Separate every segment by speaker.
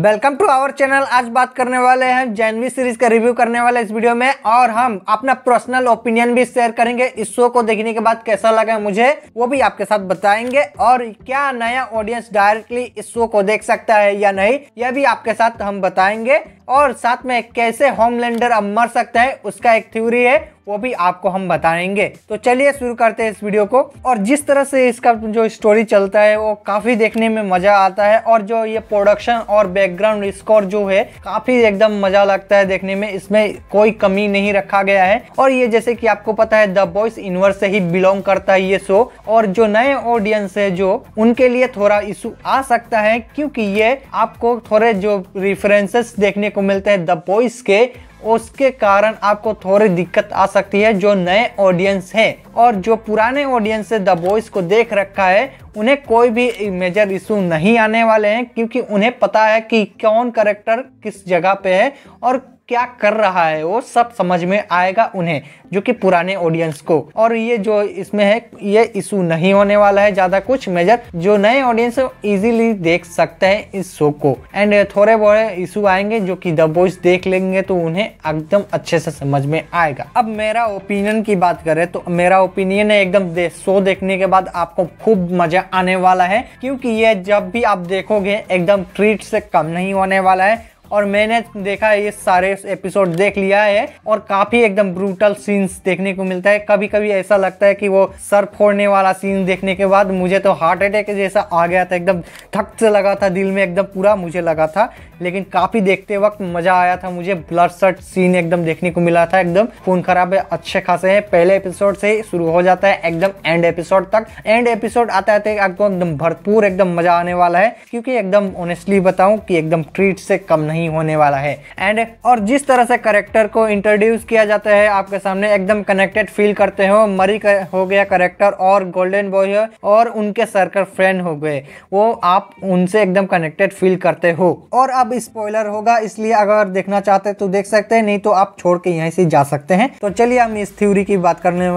Speaker 1: welcome to our channel आज बात करने वाले हैं जैनवी सीरीज का रिव्यू करने वाले इस वीडियो में और हम अपना पर्सनल ओपिनियन भी शेयर करेंगे इस शो को देखने के बाद कैसा लगा मुझे वो भी आपके साथ बताएंगे और क्या नया ऑडियंस डायरेक्टली इस शो को देख सकता है या नहीं यह भी आपके साथ हम बताएंगे और साथ में कैसे होमलैंडर अब मर सकता है उसका एक थ्योरी है वो भी आपको हम बताएंगे तो चलिए शुरू करते हैं इस वीडियो को और जिस तरह से इसका जो स्टोरी चलता है वो काफ़ी देखने में मज़ा आता है और जो ये प्रोडक्शन और बैकग्राउंड स्कोर जो है काफ़ी एकदम मज़ा लगता है देखने में इसमें कोई कमी नहीं रखा गया है और ये जैसे कि आपको पता है द बॉयस यूनिवर्स से ही बिलोंग करता है ये शो और जो नए ऑडियंस है जो उनके लिए थोड़ा इशू आ सकता है क्योंकि ये आपको थोड़े जो रेफरेंसेस देखने को आपको मिलते हैं द बॉयज के उसके कारण आपको थोड़ी दिक्कत आ सकती है जो नए ऑडियंस हैं और जो पुराने ऑडियंस है द बॉयस को देख रखा है उन्हें कोई भी मेजर इशू नहीं आने वाले हैं क्योंकि उन्हें पता है कि कौन करेक्टर किस जगह पे है और क्या कर रहा है वो सब समझ में आएगा उन्हें जो कि पुराने ऑडियंस को और ये जो इसमें है ये इशू नहीं होने वाला है ज़्यादा कुछ मेजर जो नए ऑडियंस इजीली देख सकते हैं इस शो को एंड थोड़े बहुत इशू आएंगे जो कि द बॉयज देख लेंगे तो उन्हें एकदम अच्छे से समझ में आएगा अब मेरा ओपिनियन की बात करें तो मेरा ओपिनियन है एकदम दे, शो देखने के बाद आपको खूब मजा आने वाला है क्योंकि ये जब भी आप देखोगे एकदम ट्रीट से कम नहीं होने वाला है और मैंने देखा ये सारे एपिसोड देख लिया है और काफ़ी एकदम ब्रूटल सीन्स देखने को मिलता है कभी कभी ऐसा लगता है कि वो सर फोड़ने वाला सीन देखने के बाद मुझे तो हार्ट अटैक जैसा आ गया था एकदम थक से लगा था दिल में एकदम पूरा मुझे लगा था लेकिन काफ़ी देखते वक्त मज़ा आया था मुझे ब्लड शर्ट सीन एकदम देखने को मिला था एकदम खून खराब है अच्छे खासे हैं पहले एपिसोड से शुरू हो जाता है एकदम एंड एपिसोड तक एंड एपिसोड आता है आपको एकदम भरपूर एकदम मज़ा आने वाला है क्योंकि एकदम ऑनेस्टली बताऊं कि एकदम ट्रीट से कम नहीं नहीं होने वाला है एंड और जिस तरह से करेक्टर को इंट्रोड्यूस किया जाता है आपके सामने एकदम कनेक्टेड फील करते हो मरी कर, हो गया करेक्टर और गोल्डन बॉय और उनके सर्कल फ्रेंड हो गए वो आप उनसे एकदम कनेक्टेड फील करते हो और अब स्पॉइलर होगा इसलिए अगर देखना चाहते तो देख सकते हैं नहीं तो आप छोड़ के यहीं से जा सकते हैं तो चलिए हम इस थ्योरी की बात करने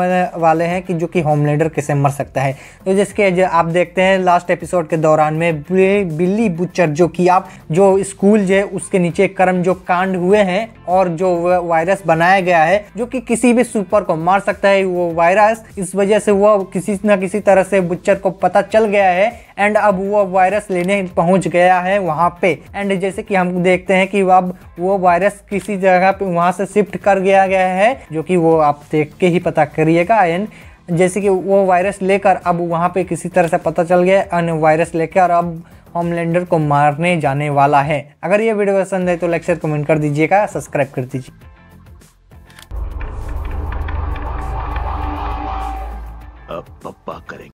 Speaker 1: वाले हैं कि जो कि होमलैंडर कैसे मर सकता है तो जिसके जो आप देखते हैं लास्ट एपिसोड के दौरान में बिल्ली बुच्चर जो कि आप जो स्कूल जो है उस उसके नीचे कर्म जो कांड हुए हैं और जो वायरस बनाया गया है जो कि किसी भी सुपर को मार सकता है वो वायरस इस वजह से वो किसी न किसी तरह से बुच्चर को पता चल गया है एंड अब वो वायरस लेने पहुंच गया है वहाँ पे एंड जैसे कि हम देखते हैं कि अब वो वायरस किसी जगह पे वहाँ से शिफ्ट कर गया गया है जो कि वो आप देख के ही पता करिएगा एंड जैसे कि वो वायरस लेकर अब वहाँ पे किसी तरह से पता चल गया एंड वायरस लेकर अब होमलैंडर को मारने जाने वाला है अगर ये वीडियो पसंद है तो लाइक शेयर कमेंट कर दीजिएगा सब्सक्राइब कर दीजिए पप्पा करेंगे